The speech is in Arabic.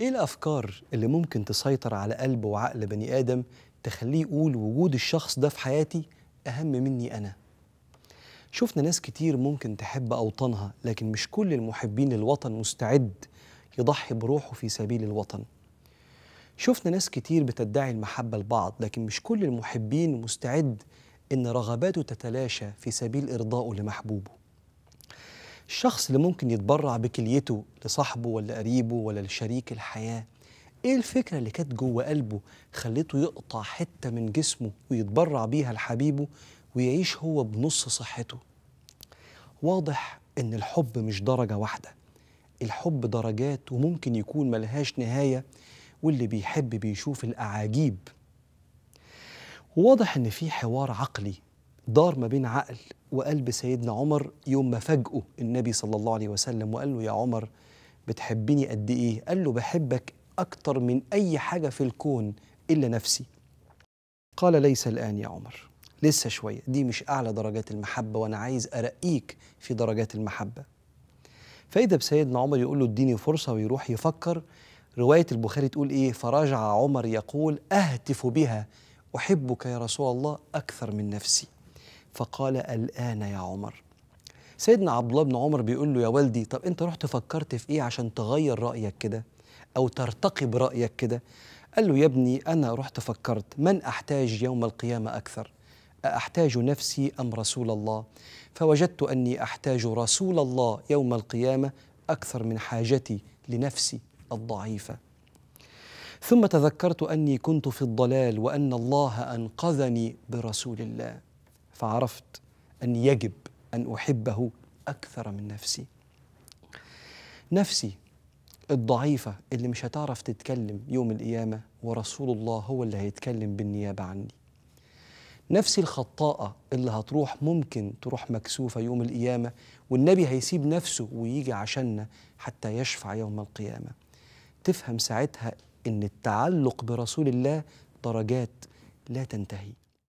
ايه الافكار اللي ممكن تسيطر على قلب وعقل بني ادم تخليه يقول وجود الشخص ده في حياتي اهم مني انا شفنا ناس كتير ممكن تحب اوطانها لكن مش كل المحبين للوطن مستعد يضحي بروحه في سبيل الوطن شفنا ناس كتير بتدعي المحبة لبعض لكن مش كل المحبين مستعد إن رغباته تتلاشى في سبيل إرضائه لمحبوبه الشخص اللي ممكن يتبرع بكليته لصاحبه ولا قريبه ولا لشريك الحياة ايه الفكرة اللي كانت جوه قلبه خليته يقطع حتة من جسمه ويتبرع بيها لحبيبه ويعيش هو بنص صحته واضح ان الحب مش درجة واحدة الحب درجات وممكن يكون ملهاش نهاية واللي بيحب بيشوف الأعاجيب واضح ان في حوار عقلي دار ما بين عقل وقلب سيدنا عمر يوم ما فاجئه النبي صلى الله عليه وسلم وقال له يا عمر بتحبني قد ايه قال له بحبك اكتر من اي حاجه في الكون الا نفسي قال ليس الان يا عمر لسه شويه دي مش اعلى درجات المحبه وانا عايز ارقيك في درجات المحبه فاذا بسيدنا عمر يقول له اديني فرصه ويروح يفكر روايه البخاري تقول ايه فرجع عمر يقول اهتف بها احبك يا رسول الله اكثر من نفسي فقال الآن يا عمر سيدنا عبد الله بن عمر بيقول له يا والدي طب انت رحت فكرت في ايه عشان تغير رايك كده او ترتقي برايك كده قال له يا ابني انا رحت فكرت من احتاج يوم القيامه اكثر أحتاج نفسي أم رسول الله فوجدت أني أحتاج رسول الله يوم القيامة أكثر من حاجتي لنفسي الضعيفة ثم تذكرت أني كنت في الضلال وأن الله أنقذني برسول الله فعرفت أن يجب أن أحبه أكثر من نفسي نفسي الضعيفة اللي مش هتعرف تتكلم يوم القيامة ورسول الله هو اللي هيتكلم بالنيابة عني نفسي الخطاءة اللي هتروح ممكن تروح مكسوفة يوم القيامة والنبي هيسيب نفسه ويجي عشاننا حتى يشفع يوم القيامة تفهم ساعتها إن التعلق برسول الله درجات لا تنتهي